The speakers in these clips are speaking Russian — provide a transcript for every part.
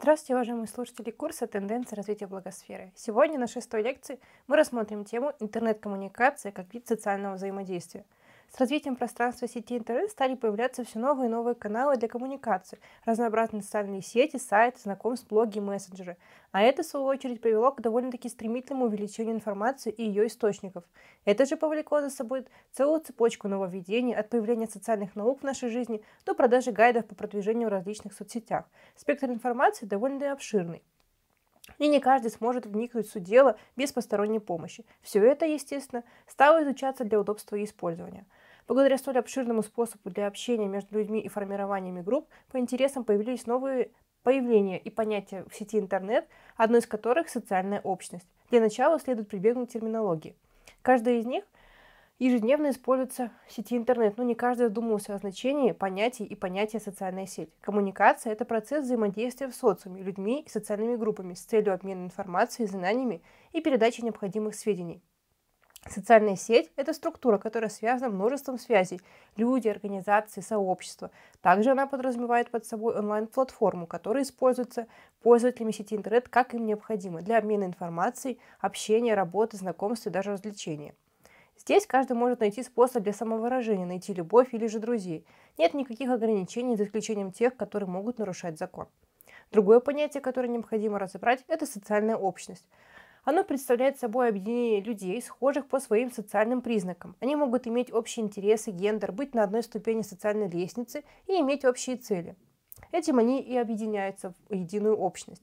Здравствуйте, уважаемые слушатели курса «Тенденции развития благосферы». Сегодня на шестой лекции мы рассмотрим тему интернет-коммуникации как вид социального взаимодействия – с развитием пространства сети интернет стали появляться все новые и новые каналы для коммуникации, разнообразные социальные сети, сайты, знакомств, блоги и мессенджеры. А это, в свою очередь, привело к довольно-таки стремительному увеличению информации и ее источников. Это же повлекло за собой целую цепочку нововведений от появления социальных наук в нашей жизни до продажи гайдов по продвижению в различных соцсетях. Спектр информации довольно обширный. И не каждый сможет вникнуть в суть дела без посторонней помощи. Все это, естественно, стало изучаться для удобства и использования – Благодаря столь обширному способу для общения между людьми и формированиями групп по интересам появились новые появления и понятия в сети интернет, одно из которых – социальная общность. Для начала следует прибегнуть к терминологии. Каждая из них ежедневно используется в сети интернет, но не каждый задумывался о значении понятий и понятия социальная сеть. Коммуникация – это процесс взаимодействия с социуме, людьми и социальными группами с целью обмена информацией, знаниями и передачи необходимых сведений. Социальная сеть – это структура, которая связана множеством связей – люди, организации, сообщества. Также она подразумевает под собой онлайн-платформу, которая используется пользователями сети интернет как им необходимо для обмена информацией, общения, работы, знакомств и даже развлечения. Здесь каждый может найти способ для самовыражения, найти любовь или же друзей. Нет никаких ограничений, за исключением тех, которые могут нарушать закон. Другое понятие, которое необходимо разобрать, это социальная общность. Оно представляет собой объединение людей, схожих по своим социальным признакам. Они могут иметь общие интересы, гендер, быть на одной ступени социальной лестницы и иметь общие цели. Этим они и объединяются в единую общность.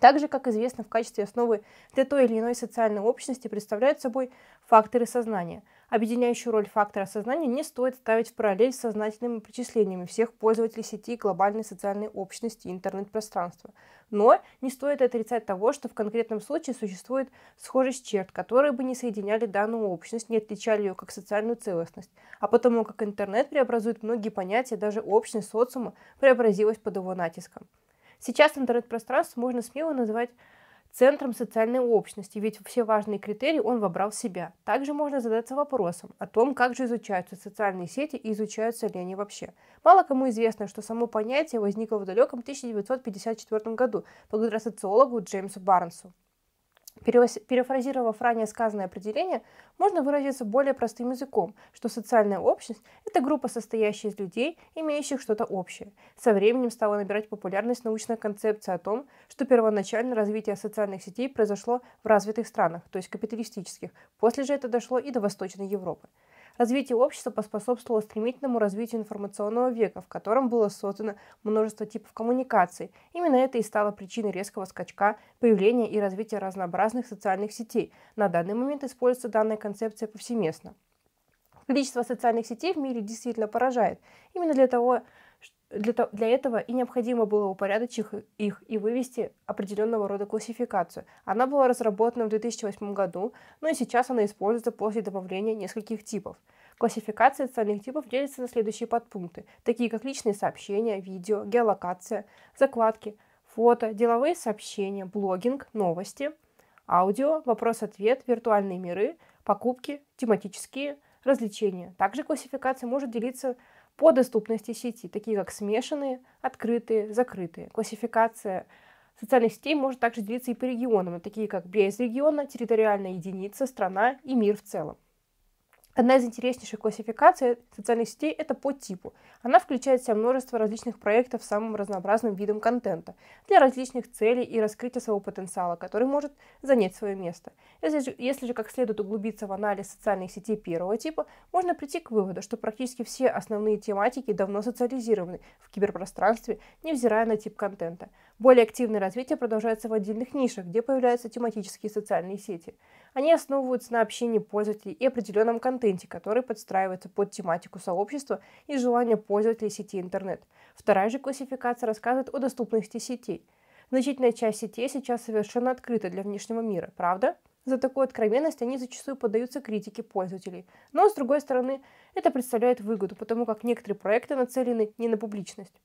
Также, как известно, в качестве основы для той или иной социальной общности представляют собой факторы сознания – объединяющую роль фактора сознания не стоит ставить в параллель с сознательными причислениями всех пользователей сети глобальной социальной общности и интернет-пространства. Но не стоит отрицать того, что в конкретном случае существует схожесть черт, которые бы не соединяли данную общность, не отличали ее как социальную целостность, а потому как интернет преобразует многие понятия, даже общность социума преобразилась под его натиском. Сейчас интернет-пространство можно смело называть центром социальной общности, ведь все важные критерии он вобрал в себя. Также можно задаться вопросом о том, как же изучаются социальные сети и изучаются ли они вообще. Мало кому известно, что само понятие возникло в далеком 1954 году благодаря социологу Джеймсу Барнсу. Перефразировав ранее сказанное определение, можно выразиться более простым языком, что социальная общность – это группа, состоящая из людей, имеющих что-то общее. Со временем стала набирать популярность научная концепция о том, что первоначально развитие социальных сетей произошло в развитых странах, то есть капиталистических, после же это дошло и до Восточной Европы. Развитие общества поспособствовало стремительному развитию информационного века, в котором было создано множество типов коммуникаций. Именно это и стало причиной резкого скачка появления и развития разнообразных социальных сетей. На данный момент используется данная концепция повсеместно. Количество социальных сетей в мире действительно поражает. Именно для того, для, для этого и необходимо было упорядочить их и вывести определенного рода классификацию. Она была разработана в 2008 году, но и сейчас она используется после добавления нескольких типов. Классификация остальных типов делится на следующие подпункты, такие как личные сообщения, видео, геолокация, закладки, фото, деловые сообщения, блогинг, новости, аудио, вопрос-ответ, виртуальные миры, покупки, тематические, развлечения. Также классификация может делиться по доступности сети, такие как смешанные, открытые, закрытые. Классификация социальных сетей может также делиться и по регионам, такие как без региона, территориальная единица, страна и мир в целом. Одна из интереснейших классификаций социальных сетей – это по типу. Она включает в себя множество различных проектов с самым разнообразным видом контента для различных целей и раскрытия своего потенциала, который может занять свое место. Если же, если же как следует углубиться в анализ социальных сетей первого типа, можно прийти к выводу, что практически все основные тематики давно социализированы в киберпространстве, невзирая на тип контента. Более активное развитие продолжается в отдельных нишах, где появляются тематические социальные сети. Они основываются на общении пользователей и определенном контенте, который подстраивается под тематику сообщества и желания пользователей сети интернет. Вторая же классификация рассказывает о доступности сетей. Значительная часть сетей сейчас совершенно открыта для внешнего мира, правда? За такую откровенность они зачастую поддаются критике пользователей. Но, с другой стороны, это представляет выгоду, потому как некоторые проекты нацелены не на публичность.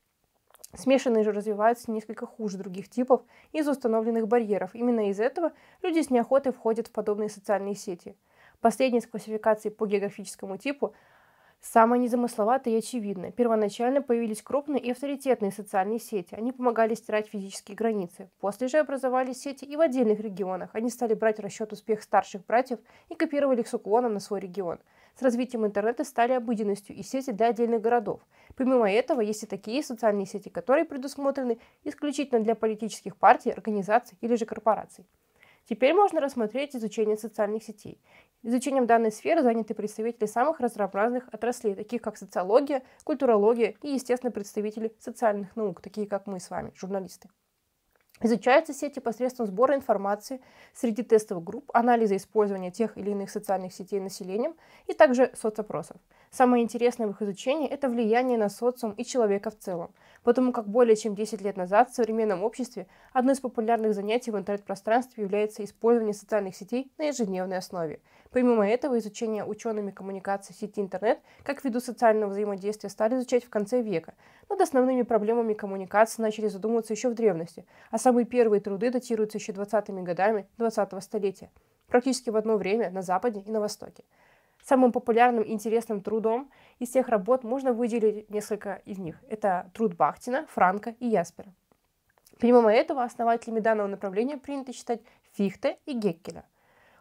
Смешанные же развиваются несколько хуже других типов из установленных барьеров. Именно из этого люди с неохотой входят в подобные социальные сети. Последняя из классификаций по географическому типу самая незамысловатая и очевидная. Первоначально появились крупные и авторитетные социальные сети. Они помогали стирать физические границы. После же образовались сети и в отдельных регионах. Они стали брать в расчет успех старших братьев и копировали их с уклоном на свой регион. С развитием интернета стали обыденностью и сети для отдельных городов – Помимо этого, есть и такие социальные сети, которые предусмотрены исключительно для политических партий, организаций или же корпораций. Теперь можно рассмотреть изучение социальных сетей. Изучением данной сферы заняты представители самых разнообразных отраслей, таких как социология, культурология и, естественно, представители социальных наук, такие как мы с вами, журналисты. Изучаются сети посредством сбора информации среди тестовых групп, анализа использования тех или иных социальных сетей населением и также соцопросов. Самое интересное в их изучении – это влияние на социум и человека в целом, потому как более чем 10 лет назад в современном обществе одно из популярных занятий в интернет-пространстве является использование социальных сетей на ежедневной основе. Помимо этого, изучение учеными коммуникации в сети интернет как ввиду социального взаимодействия стали изучать в конце века. Над основными проблемами коммуникации начали задумываться еще в древности, а самые первые труды датируются еще 20-ми годами 20 столетия, практически в одно время на Западе и на Востоке. Самым популярным и интересным трудом из тех работ можно выделить несколько из них. Это труд Бахтина, Франка и Яспера. Помимо этого, основателями данного направления принято считать Фихте и Геккеля.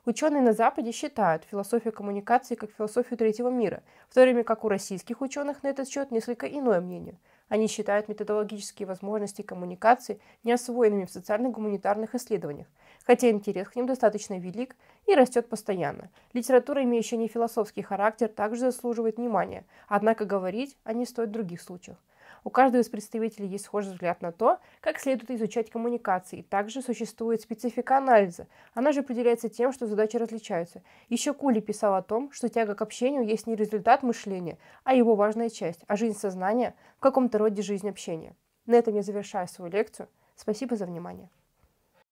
Ученые на Западе считают философию коммуникации как философию третьего мира, в то время как у российских ученых на этот счет несколько иное мнение. Они считают методологические возможности коммуникации неосвоенными в социально-гуманитарных исследованиях, хотя интерес к ним достаточно велик и растет постоянно. Литература, имеющая не философский характер, также заслуживает внимания, однако говорить о ней стоит в других случаях. У каждого из представителей есть схожий взгляд на то, как следует изучать коммуникации. И Также существует специфика анализа. Она же определяется тем, что задачи различаются. Еще Кули писал о том, что тяга к общению есть не результат мышления, а его важная часть, а жизнь сознания в каком-то роде жизнь общения. На этом я завершаю свою лекцию. Спасибо за внимание.